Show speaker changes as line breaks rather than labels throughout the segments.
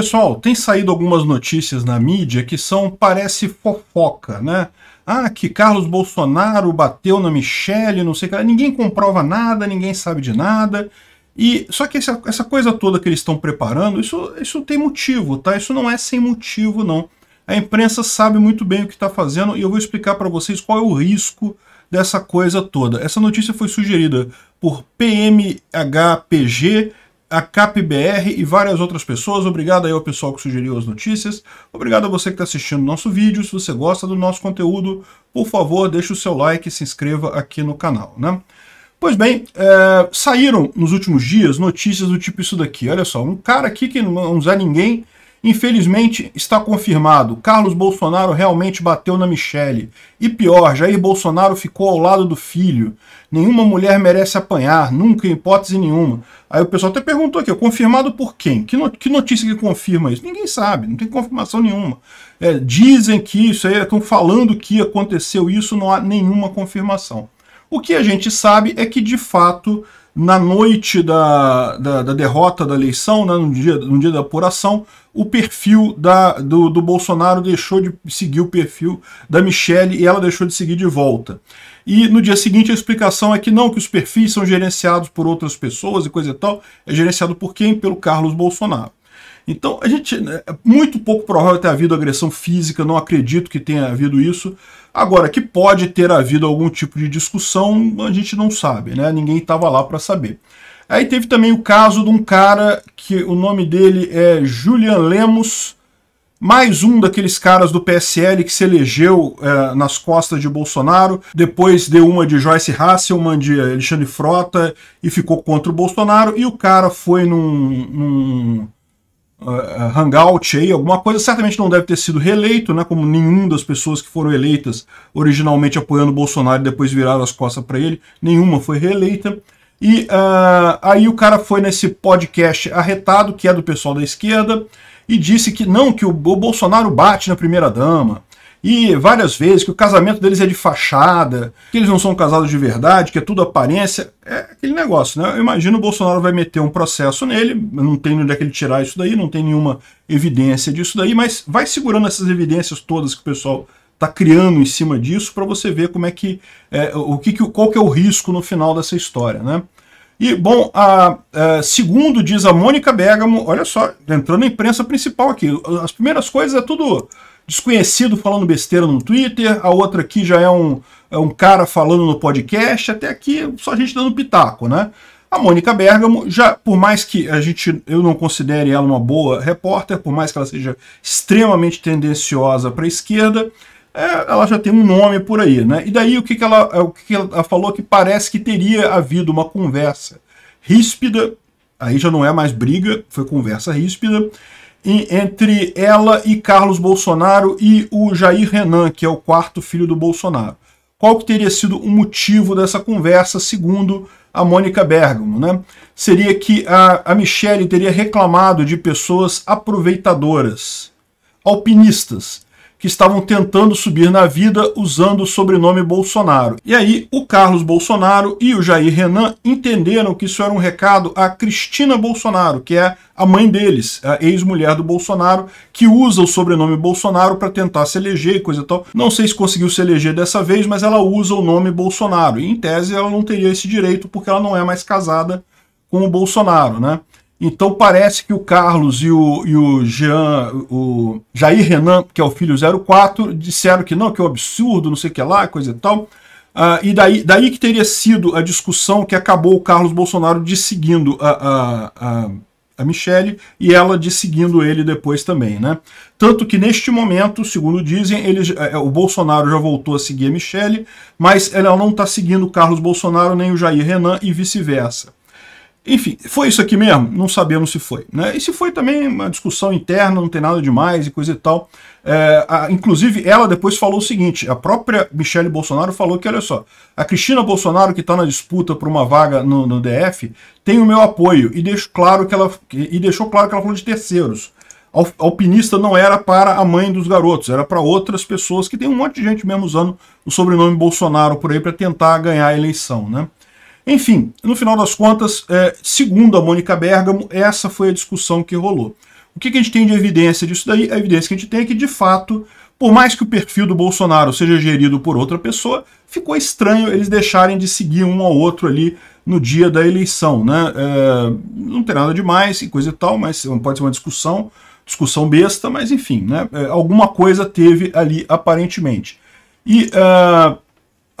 Pessoal, tem saído algumas notícias na mídia que são, parece, fofoca, né? Ah, que Carlos Bolsonaro bateu na Michelle, não sei o que. Ninguém comprova nada, ninguém sabe de nada. E Só que essa, essa coisa toda que eles estão preparando, isso, isso tem motivo, tá? Isso não é sem motivo, não. A imprensa sabe muito bem o que está fazendo e eu vou explicar para vocês qual é o risco dessa coisa toda. Essa notícia foi sugerida por PMHPG, a CapBR e várias outras pessoas. Obrigado aí ao pessoal que sugeriu as notícias. Obrigado a você que está assistindo nosso vídeo. Se você gosta do nosso conteúdo, por favor, deixe o seu like e se inscreva aqui no canal. Né? Pois bem, é, saíram nos últimos dias notícias do tipo isso daqui. Olha só, um cara aqui que não, não usa ninguém Infelizmente, está confirmado, Carlos Bolsonaro realmente bateu na Michelle. E pior, Jair Bolsonaro ficou ao lado do filho. Nenhuma mulher merece apanhar, nunca, em hipótese nenhuma. Aí o pessoal até perguntou aqui, confirmado por quem? Que notícia que confirma isso? Ninguém sabe, não tem confirmação nenhuma. É, dizem que isso aí, estão falando que aconteceu isso, não há nenhuma confirmação. O que a gente sabe é que, de fato, na noite da, da, da derrota da eleição, né, no, dia, no dia da apuração, o perfil da, do, do Bolsonaro deixou de seguir o perfil da Michelle e ela deixou de seguir de volta. E no dia seguinte a explicação é que não, que os perfis são gerenciados por outras pessoas e coisa e tal, é gerenciado por quem? Pelo Carlos Bolsonaro. Então, a gente. Né, é muito pouco provável ter havido agressão física, não acredito que tenha havido isso. Agora, que pode ter havido algum tipo de discussão, a gente não sabe, né? Ninguém estava lá para saber. Aí teve também o caso de um cara que o nome dele é Julian Lemos, mais um daqueles caras do PSL que se elegeu é, nas costas de Bolsonaro, depois deu uma de Joyce Hasselman, de Alexandre Frota e ficou contra o Bolsonaro. E o cara foi num, num uh, Hangout aí, alguma coisa, certamente não deve ter sido reeleito, né, como nenhum das pessoas que foram eleitas originalmente apoiando o Bolsonaro e depois viraram as costas para ele, nenhuma foi reeleita. E uh, aí o cara foi nesse podcast arretado, que é do pessoal da esquerda, e disse que não, que o, o Bolsonaro bate na primeira-dama, e várias vezes que o casamento deles é de fachada, que eles não são casados de verdade, que é tudo aparência, é aquele negócio, né? Eu imagino o Bolsonaro vai meter um processo nele, não tem onde é que ele tirar isso daí, não tem nenhuma evidência disso daí, mas vai segurando essas evidências todas que o pessoal está criando em cima disso para você ver como é que, é, o que, que qual que é o risco no final dessa história, né? E, bom, a, a, é, segundo diz a Mônica Bergamo, olha só, entrando na imprensa principal aqui, as primeiras coisas é tudo desconhecido falando besteira no Twitter, a outra aqui já é um, é um cara falando no podcast, até aqui só a gente dando pitaco, né? A Mônica Bergamo, já, por mais que a gente, eu não considere ela uma boa repórter, por mais que ela seja extremamente tendenciosa para a esquerda, é, ela já tem um nome por aí, né? E daí o que, que, ela, o que, que ela falou que parece que teria havido uma conversa ríspida, aí já não é mais briga, foi conversa ríspida, entre ela e Carlos Bolsonaro e o Jair Renan, que é o quarto filho do Bolsonaro. Qual que teria sido o motivo dessa conversa, segundo a Mônica Bergamo? Né? Seria que a, a Michelle teria reclamado de pessoas aproveitadoras, alpinistas, que estavam tentando subir na vida usando o sobrenome Bolsonaro. E aí, o Carlos Bolsonaro e o Jair Renan entenderam que isso era um recado a Cristina Bolsonaro, que é a mãe deles, a ex-mulher do Bolsonaro, que usa o sobrenome Bolsonaro para tentar se eleger e coisa e tal. Não sei se conseguiu se eleger dessa vez, mas ela usa o nome Bolsonaro. E, em tese, ela não teria esse direito porque ela não é mais casada com o Bolsonaro, né? Então parece que o Carlos e o, e o Jean, o Jair Renan, que é o filho 04, disseram que não, que é um absurdo, não sei o que lá, coisa e tal. Uh, e daí, daí que teria sido a discussão que acabou o Carlos Bolsonaro disseguindo a, a, a, a Michelle e ela disseguindo ele depois também, né? Tanto que neste momento, segundo dizem, ele, é, o Bolsonaro já voltou a seguir a Michelle, mas ela não está seguindo o Carlos Bolsonaro nem o Jair Renan e vice-versa. Enfim, foi isso aqui mesmo? Não sabemos se foi. Né? E se foi também uma discussão interna, não tem nada demais e coisa e tal. É, a, inclusive, ela depois falou o seguinte, a própria Michelle Bolsonaro falou que, olha só, a Cristina Bolsonaro, que está na disputa por uma vaga no, no, DF, tem o meu apoio e, deixo claro que ela, e deixou claro que ela falou de terceiros. A alpinista não era para a mãe dos garotos, era para outras pessoas, que tem um monte de gente mesmo usando o sobrenome Bolsonaro por aí para tentar ganhar a eleição, né? Enfim, no final das contas, é, segundo a Mônica Bergamo, essa foi a discussão que rolou. O que, que a gente tem de evidência disso daí? A evidência que a gente tem é que, de fato, por mais que o perfil do Bolsonaro seja gerido por outra pessoa, ficou estranho eles deixarem de seguir um ao outro ali no dia da eleição. Né? É, não tem nada demais e coisa e tal, mas pode ser uma discussão, discussão besta, mas enfim, né? É, alguma coisa teve ali aparentemente. E uh,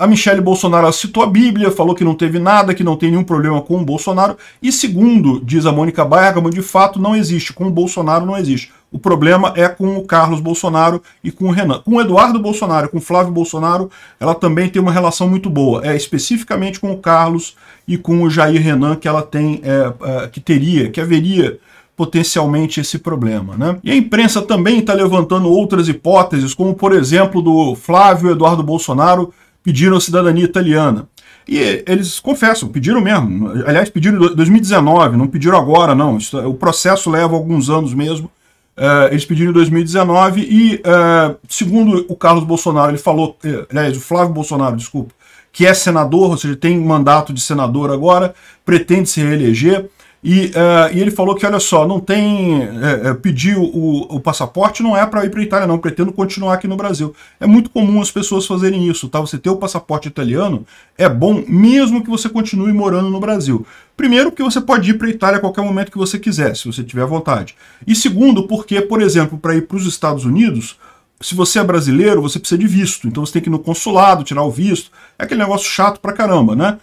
a Michelle Bolsonaro citou a Bíblia, falou que não teve nada, que não tem nenhum problema com o Bolsonaro. E segundo, diz a Mônica Bergamo, de fato não existe, com o Bolsonaro não existe. O problema é com o Carlos Bolsonaro e com o Renan. Com o Eduardo Bolsonaro, com o Flávio Bolsonaro, ela também tem uma relação muito boa. É especificamente com o Carlos e com o Jair Renan que ela tem, é, é, que teria, que haveria potencialmente esse problema. Né? E a imprensa também está levantando outras hipóteses, como por exemplo do Flávio Eduardo Bolsonaro pediram cidadania italiana. E eles confessam, pediram mesmo. Aliás, pediram em 2019, não pediram agora, não. o processo leva alguns anos mesmo. É, eles pediram em 2019 e, é, segundo o Carlos Bolsonaro, ele falou, é, aliás, o Flávio Bolsonaro, desculpa, que é senador, ou seja, tem mandato de senador agora, pretende se reeleger. E, uh, e ele falou que, olha só, não tem. É, pedir o, o, passaporte não é para ir para a Itália, não. Pretendo continuar aqui no Brasil. É muito comum as pessoas fazerem isso, tá? Você ter o passaporte italiano é bom mesmo que você continue morando no Brasil. Primeiro, porque você pode ir para a Itália a qualquer momento que você quiser, se você tiver vontade. E segundo, porque, por exemplo, para ir para os Estados Unidos, se você é brasileiro, você precisa de visto. Então você tem que ir no consulado, tirar o visto. É aquele negócio chato pra caramba, né?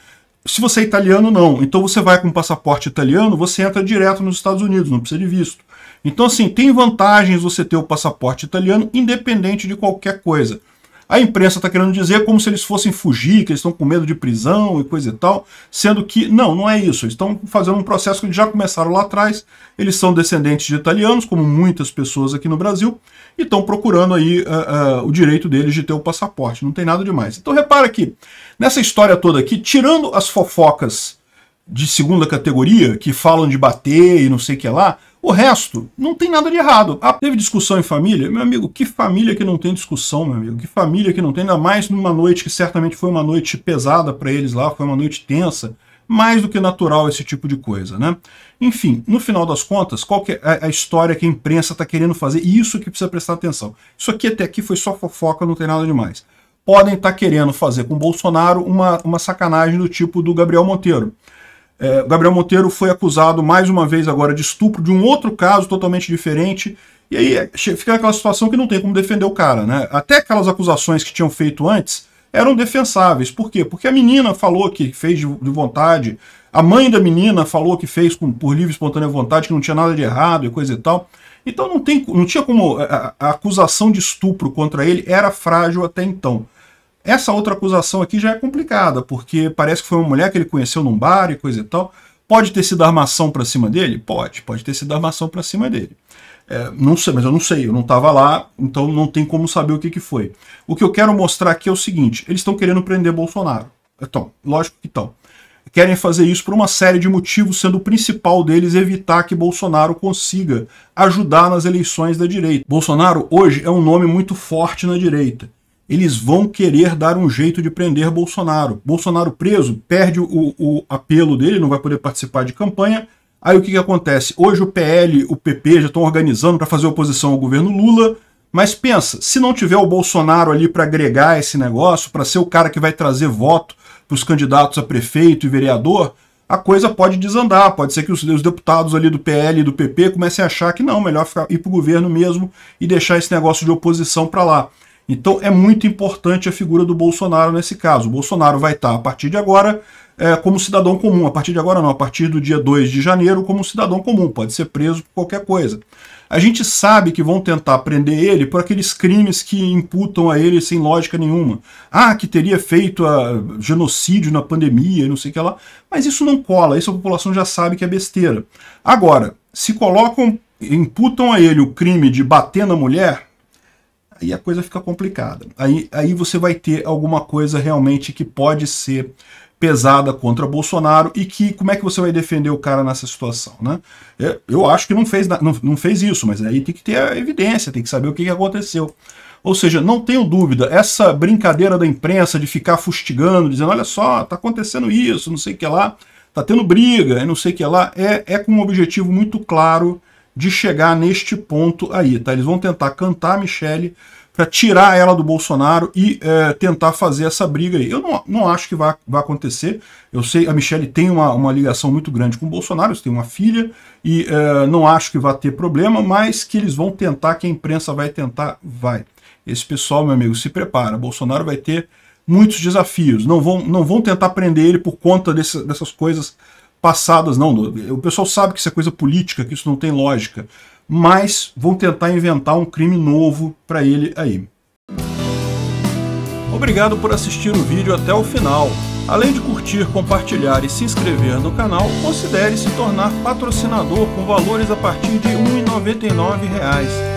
Se você é italiano, não. Então você vai com passaporte italiano, você entra direto nos Estados Unidos, não precisa de visto. Então, assim, tem vantagens você ter o passaporte italiano, independente de qualquer coisa. A imprensa está querendo dizer como se eles fossem fugir, que eles estão com medo de prisão e coisa e tal, sendo que não, não é isso. Eles estão fazendo um processo que eles já começaram lá atrás. Eles são descendentes de italianos, como muitas pessoas aqui no Brasil, e estão procurando aí uh, uh, o direito deles de ter o passaporte. Não tem nada demais. Então repara que nessa história toda aqui, tirando as fofocas de segunda categoria, que falam de bater e não sei o que lá, o resto não tem nada de errado. Ah, teve discussão em família? Meu amigo, que família que não tem discussão, meu amigo? Que família que não tem, ainda mais numa noite que certamente foi uma noite pesada para eles lá, foi uma noite tensa mais do que natural esse tipo de coisa, né? Enfim, no final das contas, qual que é a história que a imprensa está querendo fazer? Isso que precisa prestar atenção. Isso aqui até aqui foi só fofoca, não tem nada demais. Podem estar tá querendo fazer com Bolsonaro uma, uma sacanagem do tipo do Gabriel Monteiro. É, Gabriel Monteiro foi acusado mais uma vez agora de estupro de um outro caso totalmente diferente. E aí é, fica aquela situação que não tem como defender o cara, né? Até aquelas acusações que tinham feito antes eram defensáveis. Por quê? Porque a menina falou que fez de vontade, a mãe da menina falou que fez com, por livre e espontânea vontade, que não tinha nada de errado e coisa e tal. Então não, tem, não tinha como. A, a acusação de estupro contra ele era frágil até então. Essa outra acusação aqui já é complicada, porque parece que foi uma mulher que ele conheceu num bar e coisa e tal. Pode ter sido armação para cima dele? Pode, pode ter sido armação para cima dele. É, não sei, mas eu não sei, eu não estava lá, então não tem como saber o que, que foi. O que eu quero mostrar aqui é o seguinte: eles estão querendo prender Bolsonaro. Então, lógico que estão. Querem fazer isso por uma série de motivos, sendo o principal deles evitar que Bolsonaro consiga ajudar nas eleições da direita. Bolsonaro hoje é um nome muito forte na direita eles vão querer dar um jeito de prender Bolsonaro. Bolsonaro preso perde o, o apelo dele, não vai poder participar de campanha. Aí o que, que acontece? Hoje o PL, o PP já estão organizando para fazer oposição ao governo Lula. Mas pensa, se não tiver o Bolsonaro ali para agregar esse negócio, para ser o cara que vai trazer voto para os candidatos a prefeito e vereador, a coisa pode desandar. Pode ser que os, os deputados ali do PL e do PP comecem a achar que não, melhor ficar, ir para o governo mesmo e deixar esse negócio de oposição para lá. Então é muito importante a figura do Bolsonaro nesse caso. O Bolsonaro vai estar, a partir de agora, é, como cidadão comum. A partir de agora não, a partir do dia 2 de janeiro, como cidadão comum. Pode ser preso por qualquer coisa. A gente sabe que vão tentar prender ele por aqueles crimes que imputam a ele sem lógica nenhuma. Ah, que teria feito ah, genocídio na pandemia e não sei o que lá. Mas isso não cola, isso a população já sabe que é besteira. Agora, se colocam, imputam a ele o crime de bater na mulher, Aí a coisa fica complicada. Aí, aí você vai ter alguma coisa realmente que pode ser pesada contra Bolsonaro e que como é que você vai defender o cara nessa situação, né? Eu acho que não fez, não, não fez isso, mas aí tem que ter a evidência, tem que saber o que, que aconteceu. Ou seja, não tenho dúvida, essa brincadeira da imprensa de ficar fustigando, dizendo, olha só, tá acontecendo isso, não sei o que lá, tá tendo briga, é não sei o que lá, é, é com um objetivo muito claro de chegar neste ponto aí, tá? Eles vão tentar cantar a Michelle para tirar ela do Bolsonaro e é, tentar fazer essa briga aí. Eu não, não acho que vai, vai acontecer. Eu sei, a Michelle tem uma, uma ligação muito grande com o Bolsonaro, eles têm uma filha, e é, não acho que vai ter problema, mas que eles vão tentar, que a imprensa vai tentar, vai. Esse pessoal, meu amigo, se prepara. Bolsonaro vai ter muitos desafios. Não vão, não vão tentar prender ele por conta desse, dessas coisas passadas, não. O pessoal sabe que isso é coisa política, que isso não tem lógica. Mas vão tentar inventar um crime novo para ele aí. Obrigado por assistir o vídeo até o final. Além de curtir, compartilhar e se inscrever no canal, considere se tornar patrocinador com valores a partir de R$ 1,99